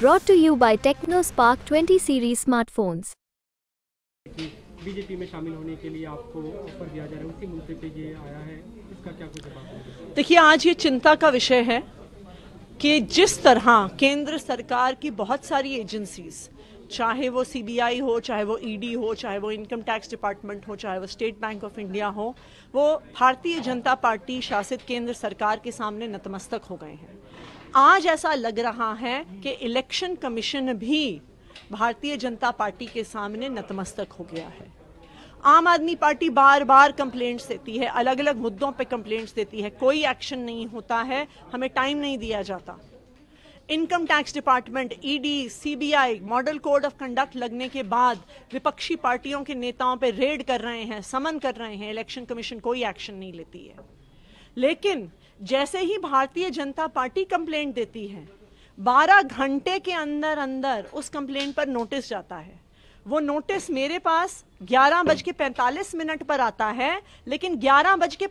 brought to you by TechnoSpark 20 series smartphones BJP में शामिल होने के लिए आपको ऑफर दिया जा रहा है उसी मुद्दे पे ये आया है इसका क्या कुछ देखिए आज ये चिंता का विषय है कि जिस तरह केंद्र सरकार की बहुत सारी एजेंसीज चाहे वो सीबीआई हो चाहे वो ईडी e हो चाहे वो इनकम टैक्स डिपार्टमेंट हो चाहे वो स्टेट बैंक ऑफ इंडिया हो वो भारतीय जनता पार्टी शासित केंद्र सरकार के सामने नतमस्तक हो गए हैं आज ऐसा लग रहा है कि इलेक्शन कमीशन भी भारतीय जनता पार्टी के सामने नतमस्तक हो गया है आम आदमी पार्टी बार बार कंप्लेंट्स देती है अलग अलग मुद्दों पे कंप्लेंट्स देती है कोई एक्शन नहीं होता है हमें टाइम नहीं दिया जाता income tax department ED CBI model code of conduct लगने के बाद विपक्षी पार्टियों के नेताओं पे रेड कर रहे हैं समन कर रहे हैं इलेक्शन कमीशन कोई एक्शन नहीं लेती है लेकिन जैसे ही भारतीय जनता पार्टी कंप्लेंट देती है 12 घंटे के अंदर अंदर उस कंप्लेंट पर नोटिस जाता है वो नोटिस मेरे पास ग्यारह बज के मिनट पर आता है लेकिन ग्यारह बज के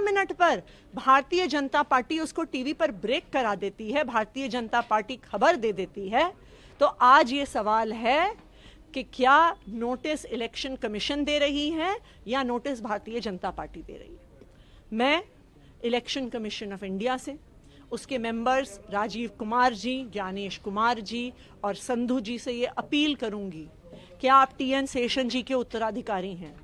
मिनट पर भारतीय जनता पार्टी उसको टीवी पर ब्रेक करा देती है भारतीय जनता पार्टी खबर दे देती है तो आज ये सवाल है कि क्या नोटिस इलेक्शन कमीशन दे रही है या नोटिस भारतीय जनता पार्टी दे रही है मैं इलेक्शन कमीशन ऑफ इंडिया से उसके मेंबर्स राजीव कुमार जी ज्ञानेश कुमार जी और संधू जी से ये अपील करूंगी कि आप टी एन सेशन जी के उत्तराधिकारी हैं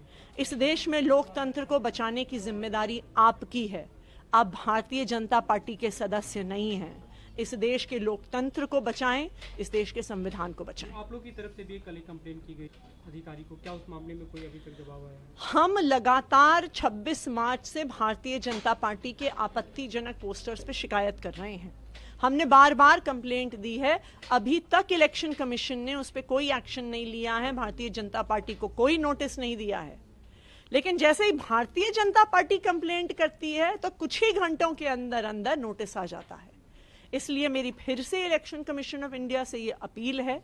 इस देश में लोकतंत्र को बचाने की जिम्मेदारी आपकी है आप भारतीय जनता पार्टी के सदस्य नहीं हैं इस देश के लोकतंत्र को बचाएं इस देश के संविधान को बचाएं आप लोग की तरफ से भी कल एक कंप्लेन की गई अधिकारी को क्या उस मामले में कोई अभी तक दबाव आया हम लगातार 26 मार्च से भारतीय जनता पार्टी के आपत्तिजनक पोस्टर्स पे शिकायत कर रहे हैं हमने बार बार कंप्लेंट दी है अभी तक इलेक्शन कमीशन ने उस पर कोई एक्शन नहीं लिया है भारतीय जनता पार्टी को कोई नोटिस नहीं दिया है लेकिन जैसे ही भारतीय जनता पार्टी कंप्लेंट करती है तो कुछ ही घंटों के अंदर अंदर नोटिस आ जाता है इसलिए मेरी फिर से इलेक्शन कमीशन ऑफ इंडिया से ये अपील है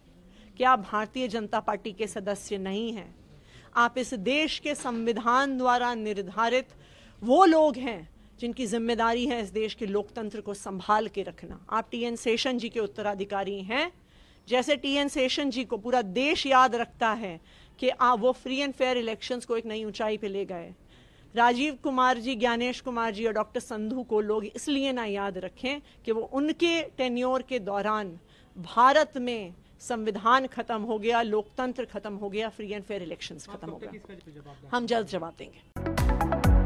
कि आप भारतीय जनता पार्टी के सदस्य नहीं हैं आप इस देश के संविधान द्वारा निर्धारित वो लोग हैं जिनकी जिम्मेदारी है इस देश के लोकतंत्र को संभाल के रखना आप टी एन सेशन जी के उत्तराधिकारी हैं जैसे टी एन सेशन जी को पूरा देश याद रखता है कि आ, वो फ्री एंड फेयर इलेक्शंस को एक नई ऊंचाई पे ले गए राजीव कुमार जी ज्ञानेश कुमार जी और डॉक्टर संधू को लोग इसलिए ना याद रखें कि वो उनके टेन्योर के दौरान भारत में संविधान खत्म हो गया लोकतंत्र खत्म हो गया फ्री एंड फेयर इलेक्शंस खत्म तो हो गया हम जल्द जवाब देंगे